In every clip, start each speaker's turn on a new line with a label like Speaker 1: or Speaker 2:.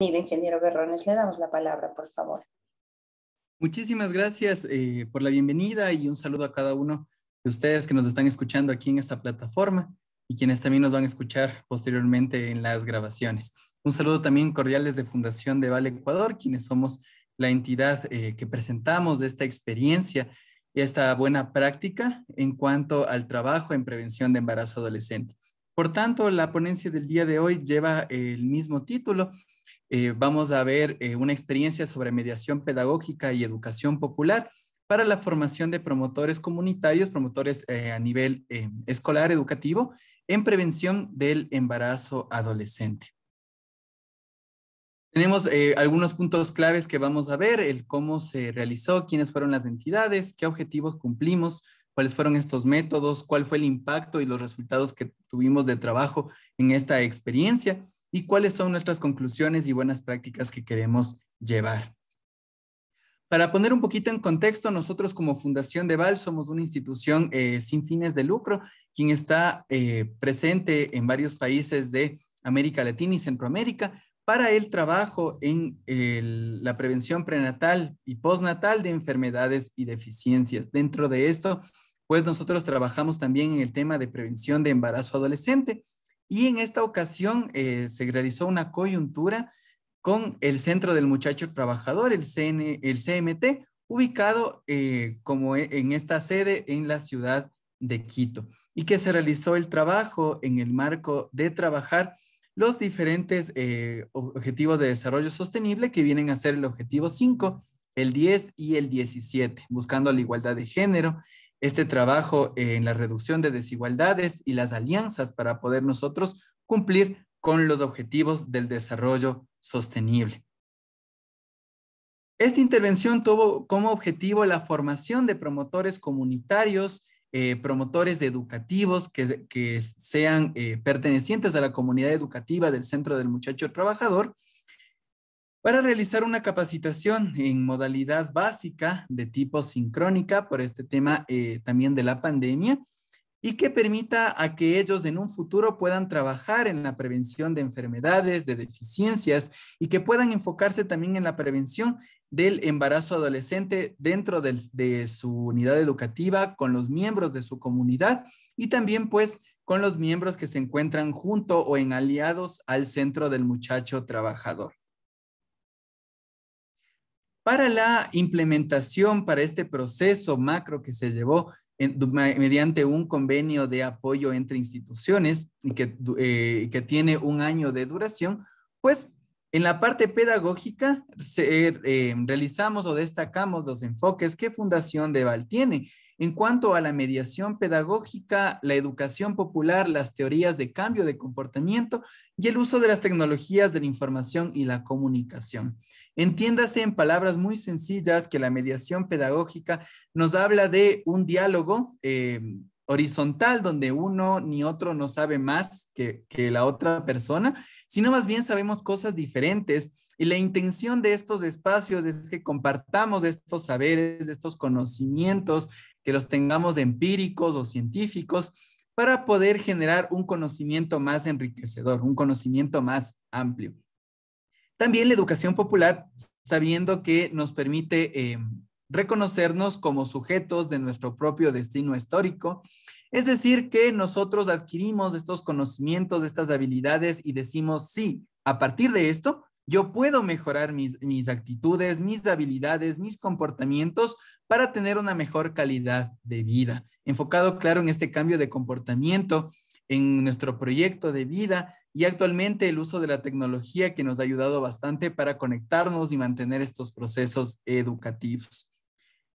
Speaker 1: Mire ingeniero Berrones. Le damos la palabra, por favor. Muchísimas gracias eh, por la bienvenida y un saludo a cada uno de ustedes que nos están escuchando aquí en esta plataforma y quienes también nos van a escuchar posteriormente en las grabaciones. Un saludo también cordial desde Fundación de Vale Ecuador, quienes somos la entidad eh, que presentamos esta experiencia y esta buena práctica en cuanto al trabajo en prevención de embarazo adolescente. Por tanto, la ponencia del día de hoy lleva el mismo título, eh, vamos a ver eh, una experiencia sobre mediación pedagógica y educación popular para la formación de promotores comunitarios, promotores eh, a nivel escolar, educativo, en prevención del embarazo adolescente. Tenemos algunos puntos claves que vamos a ver, el cómo se realizó, quiénes fueron las entidades, qué objetivos cumplimos, cuáles fueron estos métodos, cuál fue el impacto y los resultados que tuvimos de trabajo en esta experiencia y cuáles son nuestras conclusiones y buenas prácticas que queremos llevar. Para poner un poquito en contexto, nosotros como Fundación de Val somos una institución eh, sin fines de lucro, quien está eh, presente en varios países de América Latina y Centroamérica para el trabajo en la prevención prenatal y postnatal de enfermedades y deficiencias. Dentro de esto, pues nosotros trabajamos también en el tema de prevención de embarazo adolescente, y en esta ocasión eh, se realizó una coyuntura con el Centro del Muchacho Trabajador, el, CMT, ubicado eh, como e, en esta sede en la ciudad de Quito, y que se realizó el trabajo en el marco de trabajar los diferentes eh, objetivos de desarrollo sostenible que vienen a ser el objetivo 5, el 10 y el 17, buscando la igualdad de género, este trabajo en la reducción de desigualdades y las alianzas para poder nosotros cumplir con los objetivos del desarrollo sostenible. Esta intervención tuvo como objetivo la formación de promotores comunitarios, eh, promotores educativos que, sean eh, pertenecientes a la comunidad educativa del Centro del Muchacho Trabajador para realizar una capacitación en modalidad básica de tipo sincrónica por este tema eh, también de la pandemia y que permita a que ellos en un futuro puedan trabajar en la prevención de enfermedades, de deficiencias y que puedan enfocarse también en la prevención del embarazo adolescente dentro de su unidad educativa, con los miembros de su comunidad y también pues con los miembros que se encuentran junto o en aliados al centro del muchacho trabajador para la implementación, para este proceso macro que se llevó mediante un convenio de apoyo entre instituciones y eh, que, tiene un año de duración, pues en la parte pedagógica eh, realizamos o destacamos los enfoques que Fundación Deval tiene en cuanto a la mediación pedagógica, la educación popular, las teorías de cambio de comportamiento y el uso de las tecnologías de la información y la comunicación. Entiéndase en palabras muy sencillas que la mediación pedagógica nos habla de un diálogo eh, horizontal donde uno ni otro no sabe más que, que la otra persona, sino más bien sabemos cosas diferentes y la intención de estos espacios es que compartamos estos saberes, estos conocimientos, que los tengamos empíricos o científicos, para poder generar un conocimiento más enriquecedor, un conocimiento más amplio. También la educación popular, sabiendo que nos permite em, reconocernos como sujetos de nuestro propio destino histórico, es decir, que nosotros adquirimos estos conocimientos, estas habilidades y decimos, sí, a partir de esto, yo puedo mejorar mis, actitudes, mis habilidades, mis comportamientos para tener una mejor calidad de vida. Enfocado, claro, en este cambio de comportamiento, en nuestro proyecto de vida y actualmente el uso de la tecnología que nos ha ayudado bastante para conectarnos y mantener estos procesos educativos.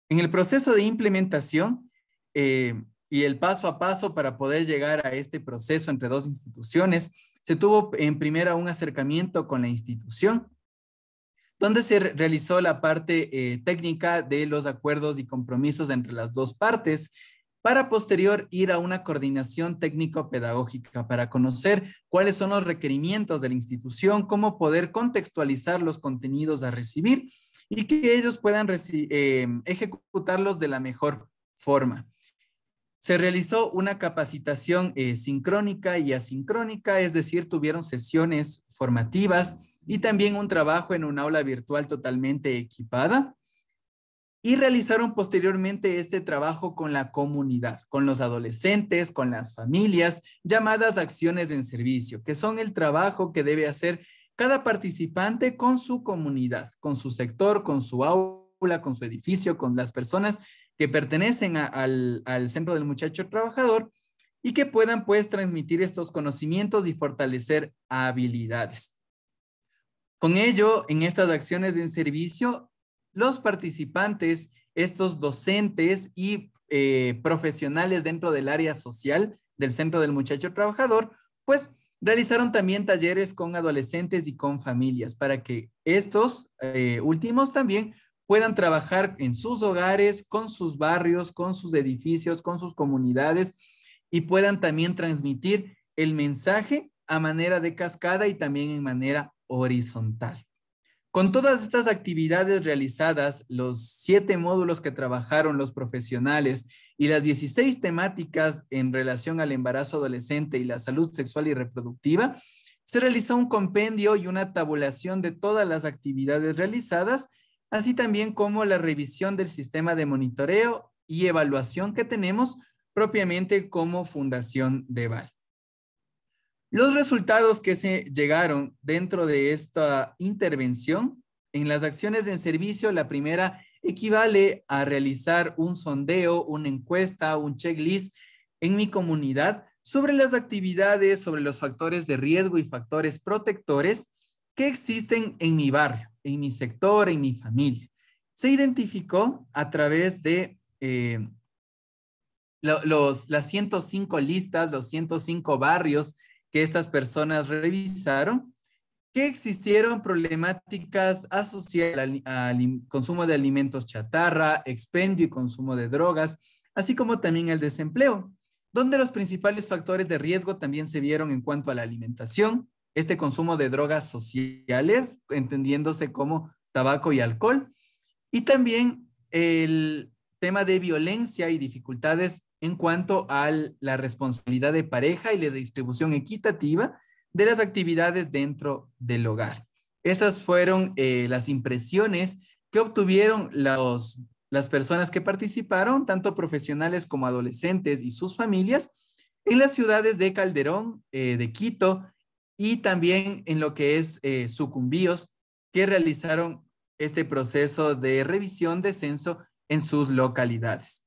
Speaker 1: En el proceso de implementación eh, y el paso a paso para poder llegar a este proceso entre dos instituciones, se tuvo en primera un acercamiento con la institución, donde se realizó la parte eh, técnica de los acuerdos y compromisos entre las dos partes para posterior ir a una coordinación técnico-pedagógica para conocer cuáles son los requerimientos de la institución, cómo poder contextualizar los contenidos a recibir y que ellos puedan eh, ejecutarlos de la mejor forma. Se realizó una capacitación eh, sincrónica y asincrónica, es decir, tuvieron sesiones formativas y también un trabajo en un aula virtual totalmente equipada. Y realizaron posteriormente este trabajo con la comunidad, con los adolescentes, con las familias, llamadas acciones en servicio, que son el trabajo que debe hacer cada participante con su comunidad, con su sector, con su aula, con su edificio, con las personas que pertenecen al, Centro del Muchacho Trabajador y que puedan pues transmitir estos conocimientos y fortalecer habilidades. Con ello, en estas acciones de servicio, los participantes, estos docentes y eh, profesionales dentro del área social del Centro del Muchacho Trabajador, pues realizaron también talleres con adolescentes y con familias para que estos eh, últimos también puedan trabajar en sus hogares, con sus barrios, con sus edificios, con sus comunidades y puedan también transmitir el mensaje a manera de cascada y también en manera horizontal. Con todas estas actividades realizadas, los siete módulos que trabajaron los profesionales y las 16 temáticas en relación al embarazo adolescente y la salud sexual y reproductiva, se realizó un compendio y una tabulación de todas las actividades realizadas así también como la revisión del sistema de monitoreo y evaluación que tenemos propiamente como Fundación de DEVAL. Los resultados que se llegaron dentro de esta intervención en las acciones en servicio, la primera equivale a realizar un sondeo, una encuesta, un checklist en mi comunidad sobre las actividades, sobre los factores de riesgo y factores protectores que existen en mi barrio en mi sector, en mi familia. Se identificó a través de eh, los, las 105 listas, los 105 barrios que estas personas revisaron, que existieron problemáticas asociadas al consumo de alimentos chatarra, expendio y consumo de drogas, así como también el desempleo, donde los principales factores de riesgo también se vieron en cuanto a la alimentación, este consumo de drogas sociales, entendiéndose como tabaco y alcohol, y también el tema de violencia y dificultades en cuanto a la responsabilidad de pareja y la distribución equitativa de las actividades dentro del hogar. Estas fueron eh, las impresiones que obtuvieron los, las personas que participaron, tanto profesionales como adolescentes y sus familias, en las ciudades de Calderón, eh, de Quito y también en lo que es eh, sucumbíos que realizaron este proceso de revisión de censo en sus localidades.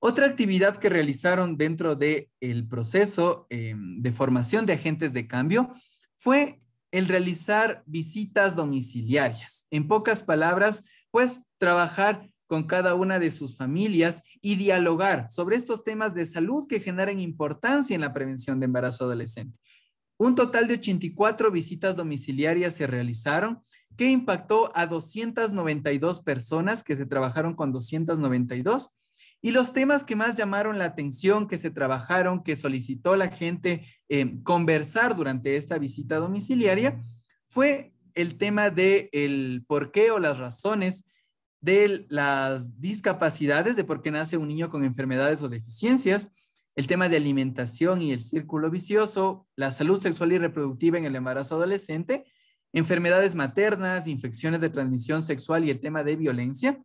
Speaker 1: Otra actividad que realizaron dentro del el proceso eh, de formación de agentes de cambio fue el realizar visitas domiciliarias. En pocas palabras, pues trabajar con cada una de sus familias y dialogar sobre estos temas de salud que generan importancia en la prevención de embarazo adolescente. Un total de 84 visitas domiciliarias se realizaron, que impactó a 292 personas que se trabajaron con 292. Y los temas que más llamaron la atención, que se trabajaron, que solicitó la gente eh, conversar durante esta visita domiciliaria, fue el tema del el por qué o las razones de las discapacidades, de por qué nace un niño con enfermedades o deficiencias, el tema de alimentación y el círculo vicioso, la salud sexual y reproductiva en el embarazo adolescente, enfermedades maternas, infecciones de transmisión sexual y el tema de violencia.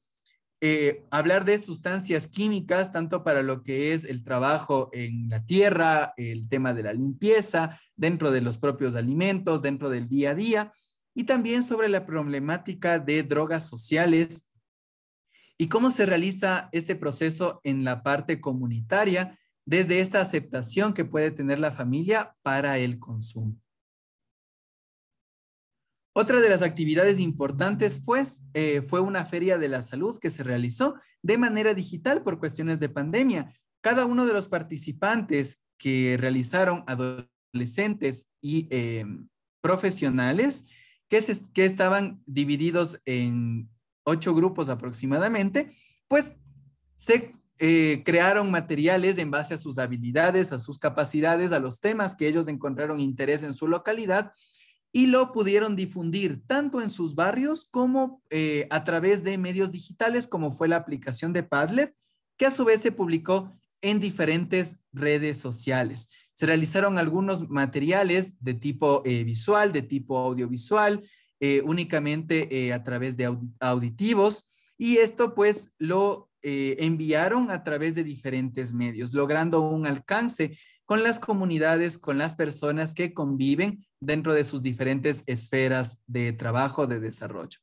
Speaker 1: Eh, hablar de sustancias químicas, tanto para lo que es el trabajo en la tierra, el tema de la limpieza, dentro de los propios alimentos, dentro del día a día, y también sobre la problemática de drogas sociales y cómo se realiza este proceso en la parte comunitaria desde esta aceptación que puede tener la familia para el consumo. Otra de las actividades importantes, pues, eh, fue una feria de la salud que se realizó de manera digital por cuestiones de pandemia. Cada uno de los participantes que realizaron adolescentes y em, profesionales, que, que estaban divididos en ocho grupos aproximadamente, pues se eh, crearon materiales en base a sus habilidades, a sus capacidades, a los temas que ellos encontraron interés en su localidad y lo pudieron difundir tanto en sus barrios como eh, a través de medios digitales como fue la aplicación de Padlet, que a su vez se publicó en diferentes redes sociales. Se realizaron algunos materiales de tipo eh, visual, de tipo audiovisual, únicamente a través de auditivos. Y esto pues lo eh, enviaron a través de diferentes medios, logrando un alcance con las comunidades, con las personas que conviven dentro de sus diferentes esferas de trabajo, de desarrollo.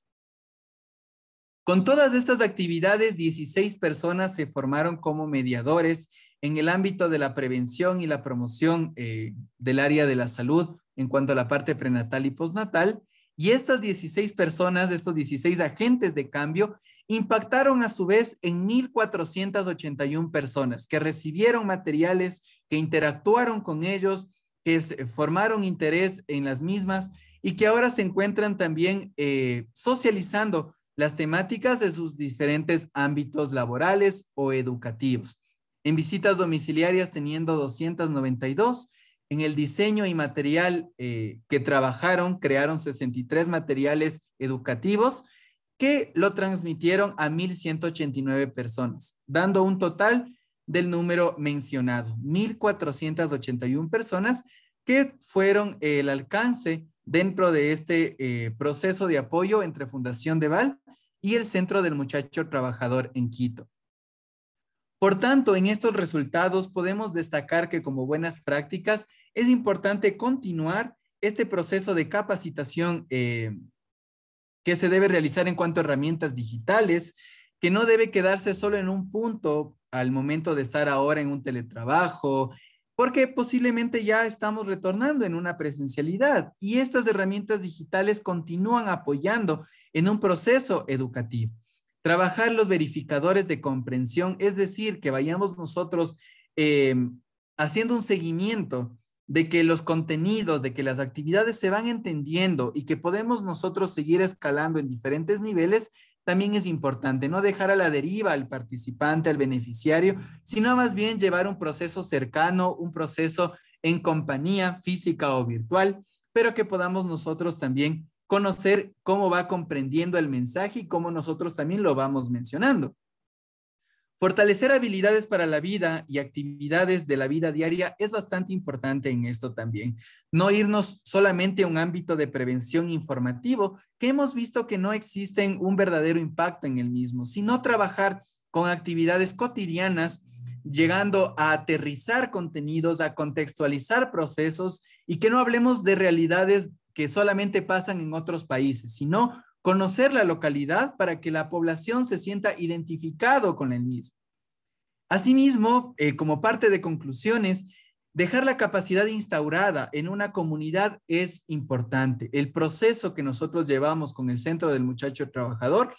Speaker 1: Con todas estas actividades, 16 personas se formaron como mediadores en el ámbito de la prevención y la promoción eh, del área de la salud en cuanto a la parte prenatal y postnatal. Y estas 16 personas, estos 16 agentes de cambio, impactaron a su vez en 1.481 personas que recibieron materiales, que interactuaron con ellos, que formaron interés en las mismas y que ahora se encuentran también eh, socializando las temáticas de sus diferentes ámbitos laborales o educativos. En visitas domiciliarias teniendo 292, en el diseño y material eh, que trabajaron, crearon 63 materiales educativos que lo transmitieron a 1.189 personas, dando un total del número mencionado, 1.481 personas que fueron el alcance dentro de este eh, proceso de apoyo entre Fundación Deval y el Centro del Muchacho Trabajador en Quito. Por tanto, en estos resultados podemos destacar que como buenas prácticas es importante continuar este proceso de capacitación eh, que se debe realizar en cuanto a herramientas digitales, que no debe quedarse solo en un punto al momento de estar ahora en un teletrabajo, porque posiblemente ya estamos retornando en una presencialidad y estas herramientas digitales continúan apoyando en un proceso educativo. Trabajar los verificadores de comprensión, es decir, que vayamos nosotros eh, haciendo un seguimiento de que los contenidos, de que las actividades se van entendiendo y que podemos nosotros seguir escalando en diferentes niveles, también es importante. No dejar a la deriva al participante, al beneficiario, sino más bien llevar un proceso cercano, un proceso en compañía física o virtual, pero que podamos nosotros también conocer cómo va comprendiendo el mensaje y cómo nosotros también lo vamos mencionando. Fortalecer habilidades para la vida y actividades de la vida diaria es bastante importante en esto también. No irnos solamente a un ámbito de prevención informativo, que hemos visto que no existe un verdadero impacto en el mismo, sino trabajar con actividades cotidianas, llegando a aterrizar contenidos, a contextualizar procesos y que no hablemos de realidades que solamente pasan en otros países, sino conocer la localidad para que la población se sienta identificado con el mismo. Asimismo, eh, como parte de conclusiones, dejar la capacidad instaurada en una comunidad es importante. El proceso que nosotros llevamos con el Centro del Muchacho Trabajador,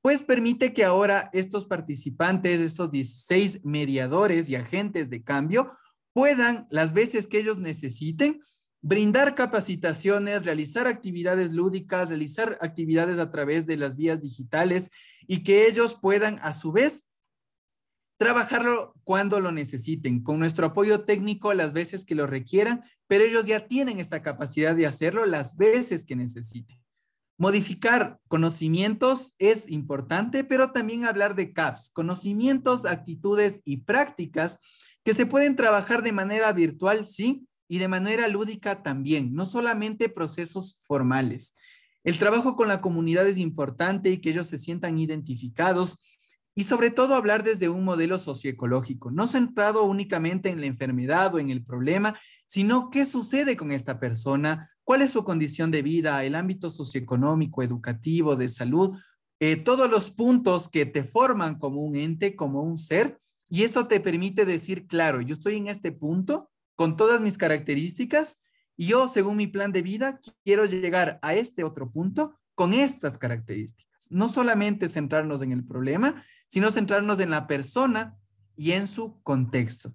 Speaker 1: pues permite que ahora estos participantes, estos 16 mediadores y agentes de cambio, puedan, las veces que ellos necesiten, brindar capacitaciones, realizar actividades lúdicas, realizar actividades a través de las vías digitales y que ellos puedan a su vez trabajarlo cuando lo necesiten, con nuestro apoyo técnico las veces que lo requieran, pero ellos ya tienen esta capacidad de hacerlo las veces que necesiten. Modificar conocimientos es importante, pero también hablar de CAPS, conocimientos, actitudes y prácticas que se pueden trabajar de manera virtual, sí, y de manera lúdica también, no solamente procesos formales. El trabajo con la comunidad es importante y que ellos se sientan identificados y sobre todo hablar desde un modelo socioecológico, no centrado únicamente en la enfermedad o en el problema, sino qué sucede con esta persona, cuál es su condición de vida, el ámbito socioeconómico, educativo, de salud, eh, todos los puntos que te forman como un ente, como un ser, y esto te permite decir, claro, yo estoy en este punto con todas mis características y yo, según mi plan de vida, quiero llegar a este otro punto con estas características. No solamente centrarnos en el problema, sino centrarnos en la persona y en su contexto.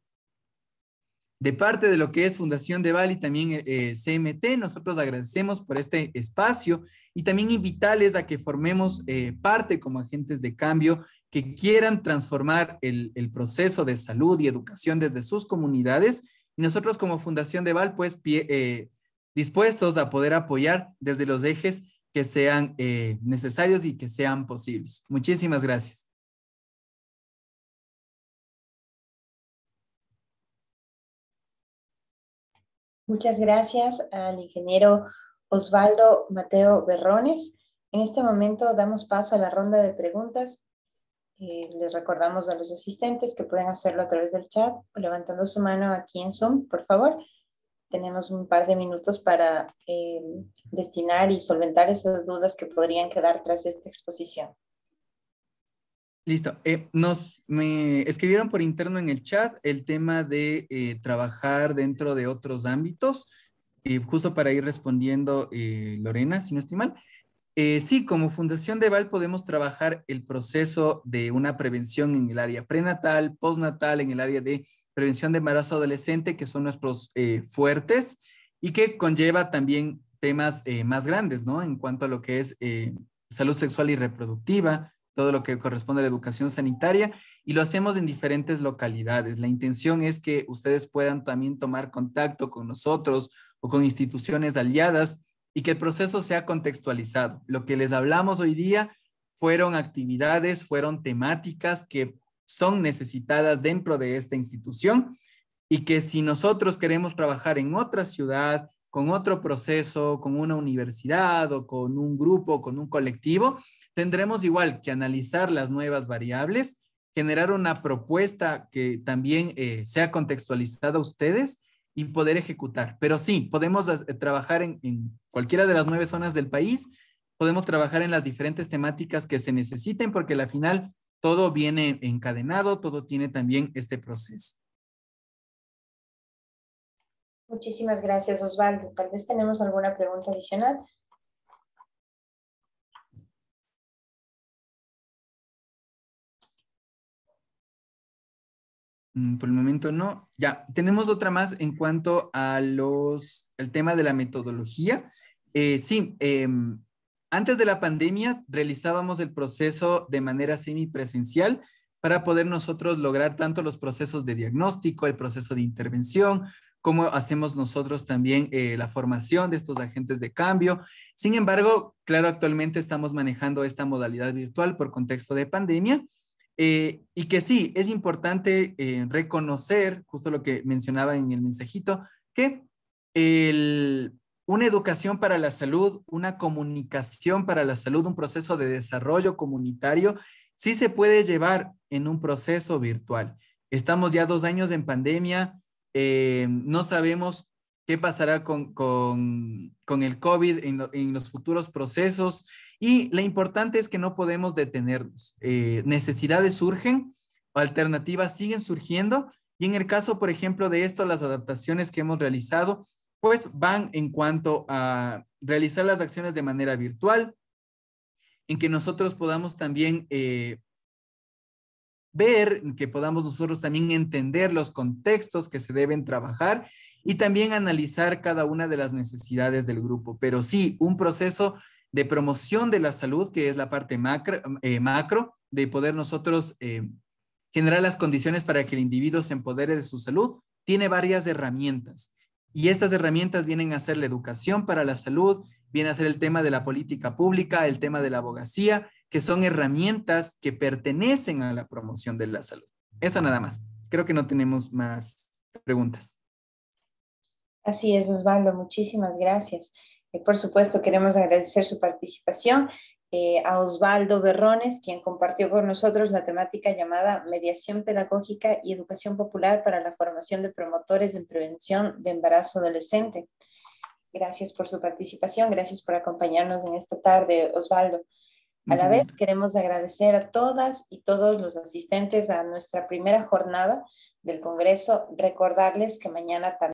Speaker 1: De parte de lo que es Fundación de Bali, también eh, eh, CMT, nosotros agradecemos por este espacio y también invitarles a que formemos eh, parte como agentes de cambio que quieran transformar el proceso de salud y educación desde sus comunidades y nosotros como Fundación de Val, pues eh, dispuestos a poder apoyar desde los ejes que sean eh, necesarios y que sean posibles. Muchísimas gracias. Muchas gracias al ingeniero Osvaldo Mateo Berrones. En este momento damos paso a la ronda de preguntas eh, les recordamos a los asistentes que pueden hacerlo a través del chat, levantando su mano aquí en Zoom, por favor. Tenemos un par de minutos para eh, destinar y solventar esas dudas que podrían quedar tras esta exposición. Listo. Eh, nos me escribieron por interno en el chat el tema de trabajar dentro de otros ámbitos. justo para ir respondiendo, Lorena, si no estoy mal. Eh, sí, como Fundación de Deval podemos trabajar el proceso de una prevención en el área prenatal, postnatal, en el área de prevención de embarazo adolescente, que son nuestros eh, fuertes y que conlleva también temas eh, más grandes, ¿no? En cuanto a lo que es salud sexual y reproductiva, todo lo que corresponde a la educación sanitaria, y lo hacemos en diferentes localidades. La intención es que ustedes puedan también tomar contacto con nosotros o con instituciones aliadas y que el proceso sea contextualizado. Lo que les hablamos hoy día fueron actividades, fueron temáticas que son necesitadas dentro de esta institución y que si nosotros queremos trabajar en otra ciudad, con otro proceso, con una universidad o con un grupo, con un colectivo, tendremos igual que analizar las nuevas variables, generar una propuesta que también eh, sea contextualizada a ustedes y poder ejecutar. Pero sí, podemos eh, trabajar en, cualquiera de las nueve zonas del país, podemos trabajar en las diferentes temáticas que se necesiten, porque al final todo viene encadenado, todo tiene también este proceso. Muchísimas gracias, Osvaldo. Tal vez tenemos alguna pregunta adicional. Mm, por el momento no. Ya, tenemos otra más en cuanto a los, el tema de la metodología. Eh, sí, em, antes de la pandemia realizábamos el proceso de manera semipresencial para poder nosotros lograr tanto los procesos de diagnóstico, el proceso de intervención, como hacemos nosotros también eh, la formación de estos agentes de cambio. Sin embargo, claro, actualmente estamos manejando esta modalidad virtual por contexto de pandemia eh, y que sí, es importante eh, reconocer, justo lo que mencionaba en el mensajito, que una educación para la salud, una comunicación para la salud, un proceso de desarrollo comunitario, sí se puede llevar en un proceso virtual. Estamos ya dos años en pandemia, eh, no sabemos qué pasará con, el COVID en los futuros procesos. Y lo importante es que no podemos detenernos. Eh, necesidades surgen, alternativas siguen surgiendo y en el caso, por ejemplo, de esto, las adaptaciones que hemos realizado, pues van en cuanto a realizar las acciones de manera virtual, en que nosotros podamos también eh, ver, que podamos nosotros también entender los contextos que se deben trabajar y también analizar cada una de las necesidades del grupo. Pero sí, un proceso de promoción de la salud, que es la parte macro, eh, macro de poder nosotros eh, generar las condiciones para que el individuo se empodere de su salud, tiene varias herramientas. Y estas herramientas vienen a ser la educación para la salud, viene a ser el tema de la política pública, el tema de la abogacía, que son herramientas que pertenecen a la promoción de la salud. Eso nada más. Creo que no tenemos más preguntas. Así es, Osvaldo. Muchísimas gracias por supuesto, queremos agradecer su participación eh, a Osvaldo Berrones, quien compartió con nosotros la temática llamada Mediación Pedagógica y Educación Popular para la Formación de Promotores en Prevención de Embarazo Adolescente. Gracias por su participación, gracias por acompañarnos en esta tarde, Osvaldo. A la vez queremos agradecer a todas y todos los asistentes a nuestra primera jornada del Congreso, recordarles que mañana también...